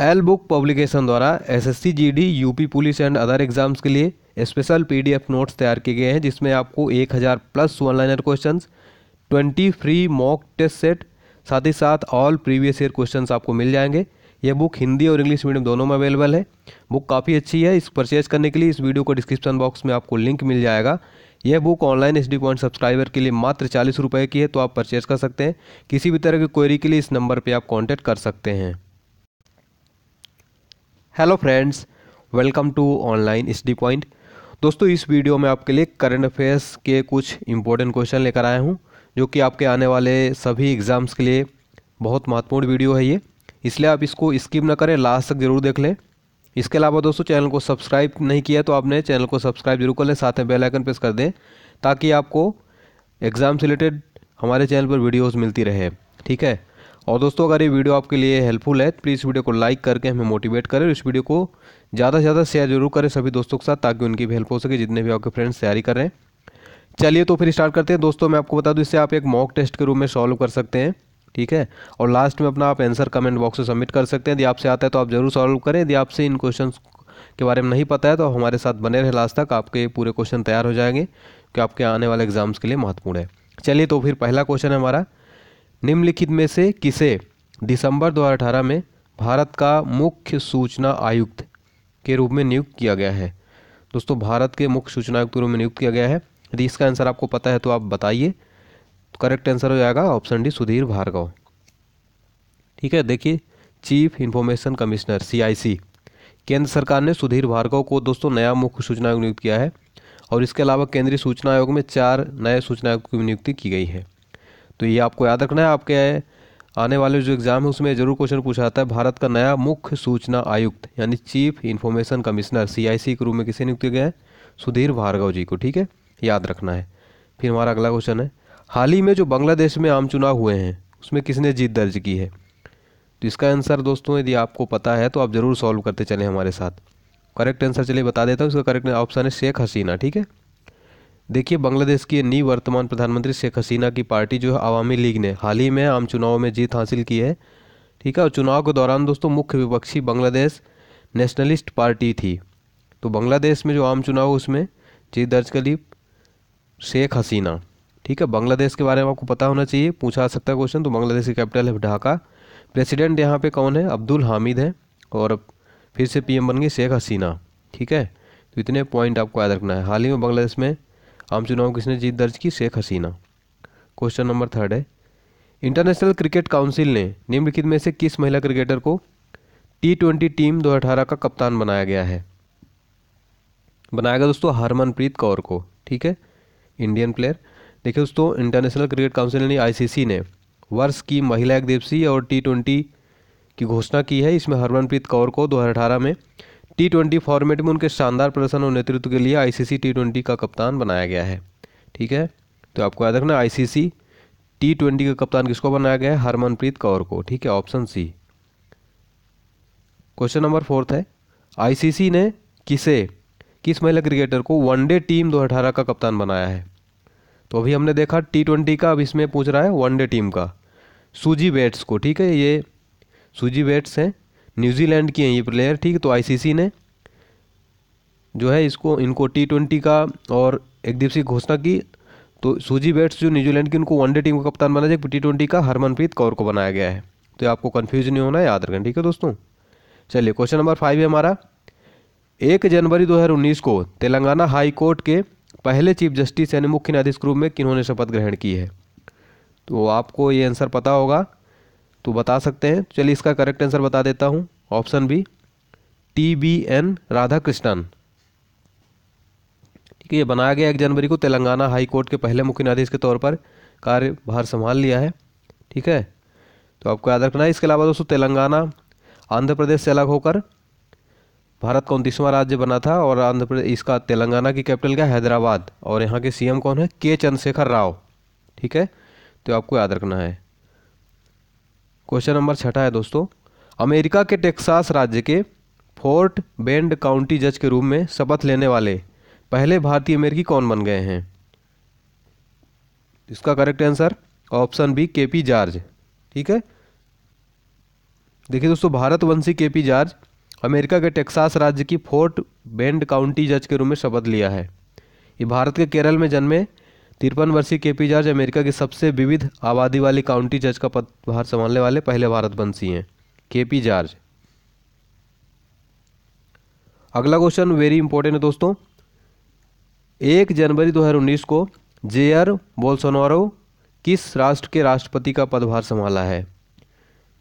L book publication द्वारा SSC GD UP police and other exams के लिए special F notes तैयार किए गए हैं जिसमें आपको हज़ार plus one liner question twenty free mock test set साथ ही साथ ऑल प्रीवियस ईयर क्वेश्चन आपको मिल जाएंगे यह बुक हिंदी और इंग्लिश मीडियम दोनों में अवेलेबल है बुक काफ़ी अच्छी है इस परचेज करने के लिए इस वीडियो को डिस्क्रिप्शन बॉक्स में आपको लिंक मिल जाएगा यह book online H D point subscriber के लिए मात्र चालीस रुपये की है तो आप परचेज कर सकते हैं किसी भी तरह की क्वेरी के लिए इस नंबर पर आप कॉन्टैक्ट कर सकते हैं hello friends welcome to online D point दोस्तों इस वीडियो में आपके लिए करंट अफेयर्स के कुछ इंपॉर्टेंट क्वेश्चन लेकर आया हूँ जो कि आपके आने वाले सभी एग्ज़ाम्स के लिए बहुत महत्वपूर्ण वीडियो है ये इसलिए आप इसको स्किप ना करें लास्ट तक ज़रूर देख लें इसके अलावा दोस्तों चैनल को सब्सक्राइब नहीं किया तो आपने चैनल को सब्सक्राइब जरूर कर लें साथ में बेलाइकन प्रेस कर दें ताकि आपको एग्ज़ाम से रिलेटेड हमारे चैनल पर वीडियोज़ मिलती रहे ठीक है और दोस्तों अगर ये वीडियो आपके लिए हेल्पफुल है तो प्लीज़ वीडियो को लाइक करके हमें मोटिवेट करें और इस वीडियो को ज़्यादा से ज़्यादा शेयर जरूर करें सभी दोस्तों के साथ ताकि उनकी भी हेल्प हो सके जितने भी आपके फ्रेंड्स तैयारी कर रहे हैं चलिए तो फिर स्टार्ट करते हैं दोस्तों मैं आपको बता दूँ इससे आप एक मॉक टेस्ट के रूप में सॉल्व कर सकते हैं ठीक है और लास्ट में अपना आप आंसर कमेंट बॉक्स में सबमिट कर सकते हैं यदि आपसे आता है तो आप ज़रूर सॉल्व करें यदि आपसे इन क्वेश्चन के बारे में नहीं पता है तो हमारे साथ बने रहे लास्ट तक आपके पूरे क्वेश्चन तैयार हो जाएंगे कि आपके आने वाले एग्जाम्स के लिए महत्वपूर्ण है चलिए तो फिर पहला क्वेश्चन है हमारा निम्नलिखित में से किसे दिसंबर 2018 में भारत का मुख्य सूचना आयुक्त के रूप में नियुक्त किया गया है दोस्तों भारत के मुख्य सूचना आयुक्त के रूप में नियुक्त किया गया है यदि इसका आंसर आपको पता है तो आप बताइए तो करेक्ट आंसर हो जाएगा ऑप्शन डी सुधीर भार्गव ठीक है देखिए चीफ इन्फॉर्मेशन कमिश्नर सी केंद्र सरकार ने सुधीर भार्गव को दोस्तों नया मुख्य सूचना आयुक्त नियुक्त किया है और इसके अलावा केंद्रीय सूचना आयोग में चार नए सूचना आयुक्त की नियुक्ति की गई है तो ये आपको याद रखना है आपके आने वाले जो एग्ज़ाम है उसमें ज़रूर क्वेश्चन पूछा जाता है भारत का नया मुख्य सूचना आयुक्त यानी चीफ इन्फॉर्मेशन कमिश्नर सीआईसी के रूप में किसे नियुक्त किया है सुधीर भार्गव जी को ठीक है याद रखना है फिर हमारा अगला क्वेश्चन है हाल ही में जो बांग्लादेश में आम चुनाव हुए हैं उसमें किसने जीत दर्ज की है तो इसका आंसर दोस्तों यदि आपको पता है तो आप ज़रूर सॉल्व करते चलें हमारे साथ करेक्ट आंसर चलिए बता देता हूँ इसका करेक्ट ऑप्शन है शेख हसीना ठीक है देखिए बांग्लादेश की नई वर्तमान प्रधानमंत्री शेख हसीना की पार्टी जो है आवामी लीग ने हाल ही में आम चुनाव में जीत हासिल की है ठीक है और चुनाव के दौरान दोस्तों मुख्य विपक्षी बांग्लादेश नेशनलिस्ट पार्टी थी तो बांग्लादेश में जो आम चुनाव उसमें जीत दर्ज कर ली शेख हसीना ठीक है बांग्लादेश के बारे में आपको पता होना चाहिए पूछा आ सकता है क्वेश्चन तो बांग्लादेश की कैपिटल है ढाका प्रेसिडेंट यहाँ पे कौन है अब्दुल हामिद है और फिर से पीएम बन गई शेख हसीना ठीक है तो इतने पॉइंट आपको याद रखना है हाल ही में बांग्लादेश में आम चुनाव किसने जीत दर्ज की Sheikh Hasina question number third है इंटरनेशनल क्रिकेट काउंसिल ने निम्नलिखित में से किस महिला क्रिकेटर को टी ट्वेंटी टीम 2018 का कप्तान बनाया गया है बनाया गया दोस्तों हरमनप्रीत कौर को ठीक है इंडियन प्लेयर देखिए दोस्तों इंटरनेशनल क्रिकेट काउंसिल यानी आईसीसी ने वर्ष की महिला एकदिवसीय और टी ट्वेंटी की घोषणा की है इसमें हरमनप्रीत कौर को दो में टी ट्वेंटी फॉर्मेट में उनके शानदार प्रदर्शन और नेतृत्व के लिए सी टी ट्वेंटी का कप्तान बनाया गया है ठीक है तो आपको याद रखना सी टी ट्वेंटी का कप्तान किसको बनाया गया है हरमनप्रीत कौर को ठीक है option C question number fourth है आईसीसी ने किसे किस महिला क्रिकेटर को वनडे टीम 2018 का कप्तान बनाया है तो अभी हमने देखा टी ट्वेंटी का अब इसमें पूछ रहा है वनडे टीम का सूजी बेट्स को ठीक है ये सूजी बेट्स हैं न्यूजीलैंड की हैं ये प्लेयर ठीक है तो आईसीसी ने जो है इसको इनको टी ट्वेंटी का और एक दिवसीय घोषणा की तो सूजी बैट्स जो न्यूजीलैंड की उनको वनडे टीम का कप्तान बनाया जाए टी ट्वेंटी का हरमनप्रीत कौर को बनाया गया है तो आपको कन्फ्यूज नहीं होना याद रखें ठीक है दोस्तों चलिए क्वेश्चन नंबर फाइव है हमारा एक जनवरी दो को तेलंगाना हाई कोर्ट के पहले चीफ जस्टिस यानी मुख्य न्यायाधीश के रूप में किन्होंने शपथ ग्रहण की है तो आपको ये आंसर पता होगा तो बता सकते हैं तो चलिए इसका करेक्ट आंसर बता देता हूँ option B T B N Radha Krishnan ठीक है ये बनाया गया एक जनवरी को तेलंगाना हाई कोर्ट के पहले मुख्य न्यायाधीश के तौर पर कार्यभार संभाल लिया है ठीक है तो आपको याद रखना है इसके अलावा दोस्तों तेलंगाना आंध्र प्रदेश से अलग होकर भारत का उनतीसवां राज्य बना था और आंध्र प्रदेश इसका तेलंगाना की कैपिटल क्या हैदराबाद और यहाँ के सीएम कौन है के चंद्रशेखर राव ठीक है तो आपको याद रखना है क्वेश्चन नंबर छठा है दोस्तों अमेरिका के टेक्सास राज्य के फोर्ट बेंड काउंटी जज के रूप में शपथ लेने वाले पहले भारतीय अमेरिकी कौन बन गए हैं इसका correct answer option B K P George ठीक है देखिए दोस्तों भारतवंशी के पी जॉर्ज अमेरिका के टेक्सास राज्य की फोर्ट बेंड काउंटी जज के रूप में शपथ लिया है ये भारत के केरल में जन्मे तिरपन वर्षीय के पी जॉर्ज अमेरिका की सबसे विविध आबादी वाली काउंटी जज का पदभार संभालने वाले पहले भारतवंशी हैं के पी जॉर्ज अगला क्वेश्चन वेरी इंपॉर्टेंट है दोस्तों एक जनवरी 2019 को जे आर बोल्सोनारो किस राष्ट्र के राष्ट्रपति का पदभार संभाला है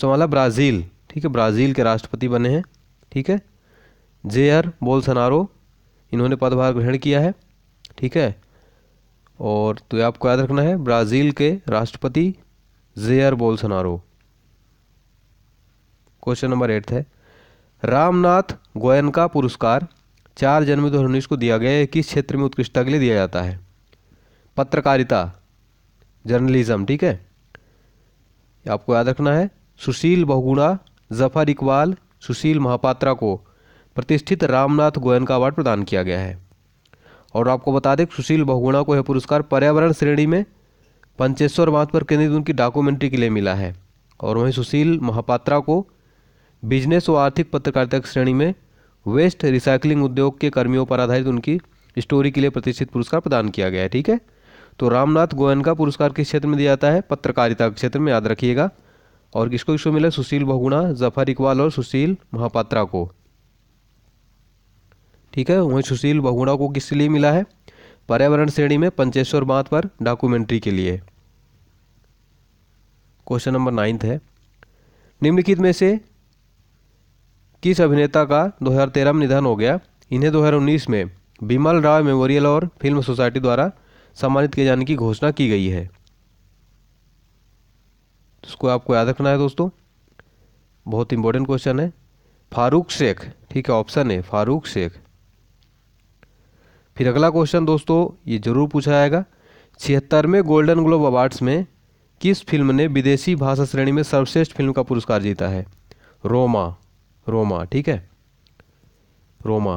संभाला ब्राज़ील ठीक है ब्राज़ील के राष्ट्रपति बने हैं ठीक है जे आर बोल्सनारो इन्होंने पदभार ग्रहण किया है ठीक है और तो ये आपको याद रखना है ब्राज़ील के राष्ट्रपति Jair Bolsonaro question number eight है रामनाथ गोयन का पुरस्कार चार जनवरी दो हज़ार उन्नीस को दिया गया है किस क्षेत्र में उत्कृष्टता के लिए दिया जाता है पत्रकारिता जर्नलिज्म ठीक है आपको याद रखना है सुशील बहुगुणा जफर इकबाल सुशील महापात्रा को प्रतिष्ठित रामनाथ गोयन का अवार्ड प्रदान किया गया है और आपको बता दें सुशील बहुगुणा को यह पुरस्कार पर्यावरण श्रेणी में पंचेश्वर बांध पर केंद्रित उनकी डॉक्यूमेंट्री के लिए मिला है और वहीं सुशील महापात्रा को बिजनेस और आर्थिक पत्रकारिता श्रेणी में वेस्ट रिसाइकलिंग उद्योग के कर्मियों पर आधारित उनकी स्टोरी के लिए प्रतिष्ठित पुरस्कार प्रदान किया गया है ठीक है तो रामनाथ गोयन का पुरस्कार किस क्षेत्र में दिया जाता है पत्रकारिता के क्षेत्र में याद रखिएगा और किसको किसको मिला सुशील बहुगुणा जफर इकबाल और सुशील महापात्रा को ठीक है वहीं सुशील बहुड़ा को किस लिए मिला है पर्यावरण श्रेणी में पंचेश्वर बांध पर डॉक्यूमेंट्री के लिए क्वेश्चन नंबर नाइन्थ है निम्नलिखित में से किस अभिनेता का 2013 में निधन हो गया इन्हें 2019 में बिमल राय मेमोरियल और फिल्म सोसाइटी द्वारा सम्मानित किए जाने की घोषणा की गई है इसको आपको याद रखना है दोस्तों बहुत इंपॉर्टेंट क्वेश्चन है फारूक शेख ठीक है ऑप्शन है फारूक शेख फिर अगला क्वेश्चन दोस्तों ये जरूर पूछा जाएगा छिहत्तरवें गोल्डन ग्लोब अवार्ड्स में किस फिल्म ने विदेशी भाषा श्रेणी में सर्वश्रेष्ठ फिल्म का पुरस्कार जीता है रोमा रोमा ठीक है रोमा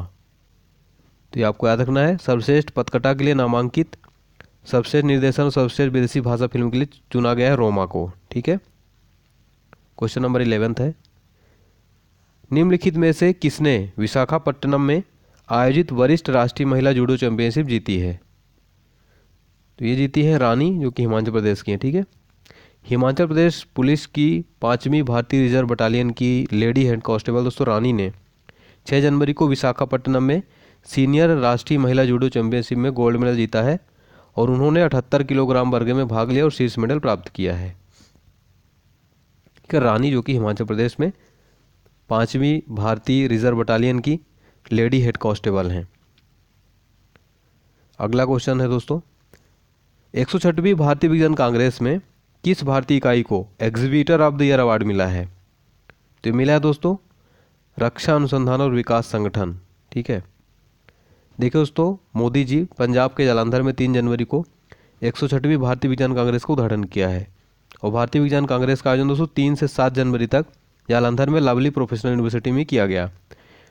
तो ये आपको याद रखना है सर्वश्रेष्ठ पथकटा के लिए नामांकित सर्वश्रेष्ठ निर्देशन और सर्वश्रेष्ठ विदेशी भाषा फिल्म के लिए चुना गया है रोमा को ठीक है क्वेश्चन नंबर इलेवेंथ है निम्नलिखित में से किसने विशाखापट्टनम में आयोजित वरिष्ठ राष्ट्रीय महिला जूडो चैंपियनशिप जीती है तो ये जीती है रानी जो कि हिमाचल प्रदेश की है ठीक है हिमाचल प्रदेश पुलिस की पाँचवीं भारतीय रिजर्व बटालियन की लेडी हेड कांस्टेबल दोस्तों रानी ने 6 जनवरी को विशाखापट्टनम में सीनियर राष्ट्रीय महिला जूडो चैंपियनशिप में गोल्ड मेडल जीता है और उन्होंने अठहत्तर किलोग्राम वर्ग में भाग लिया और शीर्ष मेडल प्राप्त किया है रानी जो कि हिमाचल प्रदेश में पाँचवीं भारतीय रिजर्व बटालियन की लेडी हेड कांस्टेबल हैं अगला क्वेश्चन है दोस्तों एक सौ भारतीय विज्ञान कांग्रेस में किस भारतीय इकाई को exhibitor of the year award मिला है तो मिला है दोस्तों रक्षा अनुसंधान और विकास संगठन ठीक है देखिए दोस्तों मोदी जी पंजाब के जालंधर में तीन जनवरी को एक सौ छठवीं भारतीय विज्ञान कांग्रेस का उद्घाटन किया है और भारतीय विज्ञान कांग्रेस का आयोजन दोस्तों तीन से सात जनवरी तक जालंधर में लवली प्रोफेशनल यूनिवर्सिटी में किया गया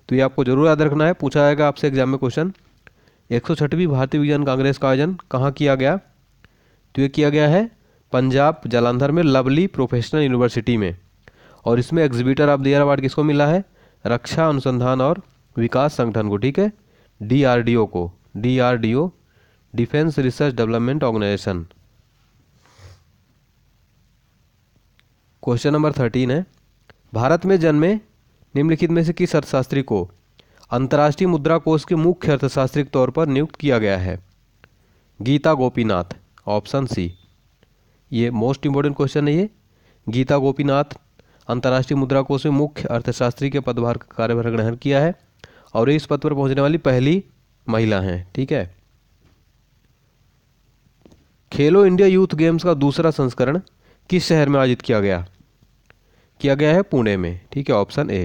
तो ये आपको जरूर याद रखना है पूछा जाएगा आपसे एग्जाम में क्वेश्चन एक भारतीय विज्ञान कांग्रेस का आयोजन कहाँ किया गया तो ये किया गया है पंजाब जालंधर में लवली प्रोफेशनल यूनिवर्सिटी में और इसमें exhibitor of the year award किसको मिला है रक्षा अनुसंधान और विकास संगठन को ठीक है डीआरडीओ को DRDO defence research development organisation question number thirteen है भारत में जन्मे निम्नलिखित में से किस अर्थशास्त्री को अंतर्राष्ट्रीय मुद्रा कोष के मुख्य अर्थशास्त्री के तौर पर नियुक्त किया गया है गीता गोपीनाथ ऑप्शन सी ये मोस्ट इंपॉर्टेंट क्वेश्चन है ये गीता गोपीनाथ अंतर्राष्ट्रीय मुद्रा कोष में मुख्य अर्थशास्त्री के पदभार का कार्यभार ग्रहण किया है और इस पद पर पहुंचने वाली पहली महिला हैं ठीक है खेलो इंडिया यूथ गेम्स का दूसरा संस्करण किस शहर में आयोजित किया गया किया गया है पुणे में ठीक है ऑप्शन ए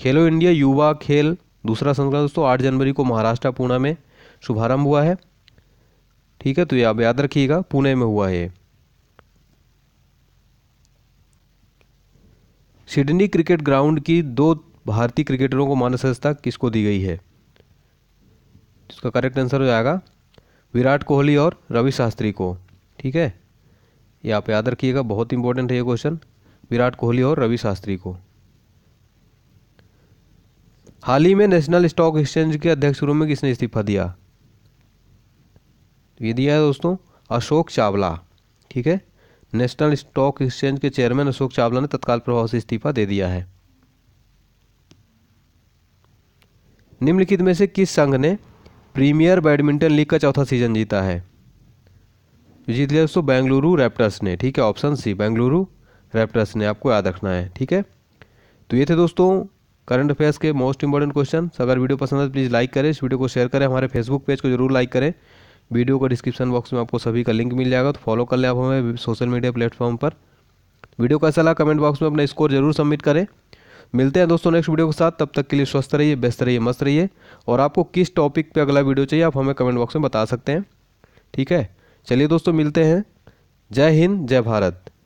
खेलो इंडिया युवा खेल दूसरा संस्करण दोस्तों आठ जनवरी को महाराष्ट्र पुणे में शुभारंभ हुआ है ठीक है तो ये आप याद रखिएगा पुणे में हुआ है सिडनी क्रिकेट ग्राउंड की दो भारतीय क्रिकेटरों को मान संस्था किसको दी गई है इसका करेक्ट आंसर हो जाएगा विराट कोहली और रवि शास्त्री को ठीक है ये आप याद रखिएगा बहुत इंपॉर्टेंट है ये क्वेश्चन विराट कोहली और रवि शास्त्री को हाल ही में नेशनल स्टॉक एक्सचेंज के अध्यक्ष रूप में किसने इस्तीफा दिया ये दिया है दोस्तों अशोक चावला ठीक है नेशनल स्टॉक एक्सचेंज के चेयरमैन अशोक चावला ने तत्काल प्रभाव से इस्तीफा दे दिया है निम्नलिखित में से किस संघ ने प्रीमियर बैडमिंटन लीग का चौथा सीजन जीता है जीत लिया दोस्तों बेंगलुरु रैप्टर्स ने ठीक है ऑप्शन सी बेंगलुरु रैप्टर्स ने आपको याद रखना है ठीक है तो ये थे दोस्तों करंट अफेयर्स के मोस्ट इंपॉर्टेंट क्वेश्चन अगर वीडियो पसंद है तो प्लीज़ लाइक करें इस वीडियो को शेयर करें हमारे फेसबुक पेज को जरूर लाइक करें वीडियो का डिस्क्रिप्शन बॉक्स में आपको सभी का लिंक मिल जाएगा तो फॉलो कर लें आप हमें सोशल मीडिया प्लेटफॉर्म पर वीडियो कैसा लगा कमेंट बॉक्स में अपना स्कोर जरूर सबमिट करें मिलते हैं दोस्तों नेक्स्ट वीडियो के साथ तब तक के लिए स्वस्थ रहिए बेस्त रहिए मस्त रहिए और आपको किस टॉपिक पे अगला वीडियो चाहिए आप हमें कमेंट बॉक्स में बता सकते हैं ठीक है चलिए दोस्तों मिलते हैं जय हिंद जय भारत